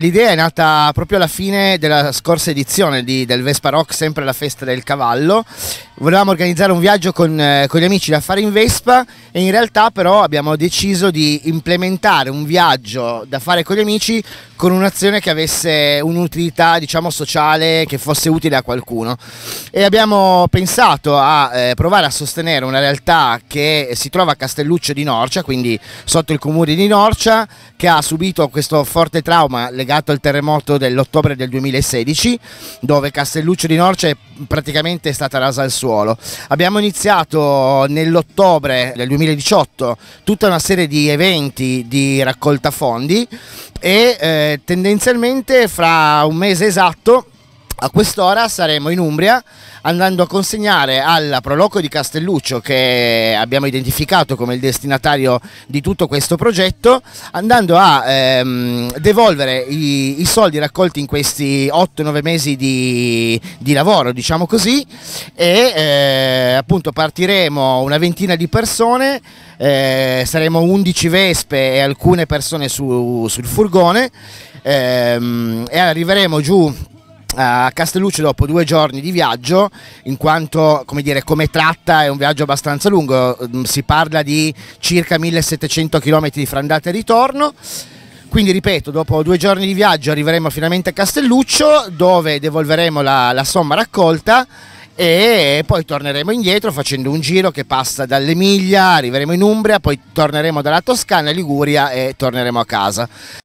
L'idea è nata proprio alla fine della scorsa edizione di, del Vespa Rock, sempre la festa del cavallo. Volevamo organizzare un viaggio con, eh, con gli amici da fare in Vespa e in realtà però abbiamo deciso di implementare un viaggio da fare con gli amici con un'azione che avesse un'utilità diciamo sociale, che fosse utile a qualcuno. E abbiamo pensato a eh, provare a sostenere una realtà che si trova a Castelluccio di Norcia, quindi sotto il comune di Norcia, che ha subito questo forte trauma legato legato al terremoto dell'ottobre del 2016 dove Castelluccio di Norcia è praticamente stata rasa al suolo. Abbiamo iniziato nell'ottobre del 2018 tutta una serie di eventi di raccolta fondi e eh, tendenzialmente fra un mese esatto a quest'ora saremo in Umbria andando a consegnare alla Proloco di Castelluccio che abbiamo identificato come il destinatario di tutto questo progetto andando a ehm, devolvere i, i, soldi raccolti in questi 8-9 mesi di, di, lavoro diciamo così e eh, appunto partiremo una ventina di persone eh, saremo 11 vespe e alcune persone su, sul furgone ehm, e arriveremo giù eh, a Castelluccio dopo due giorni di viaggio, in quanto come, dire, come tratta è un viaggio abbastanza lungo, mm, si parla di circa 1700 km di frandata e ritorno. Quindi ripeto, dopo due giorni di viaggio arriveremo finalmente a Castelluccio dove devolveremo la, la somma raccolta e poi torneremo indietro facendo un giro che passa dall'Emilia, arriveremo in Umbria, poi torneremo dalla Toscana, Liguria e torneremo a casa.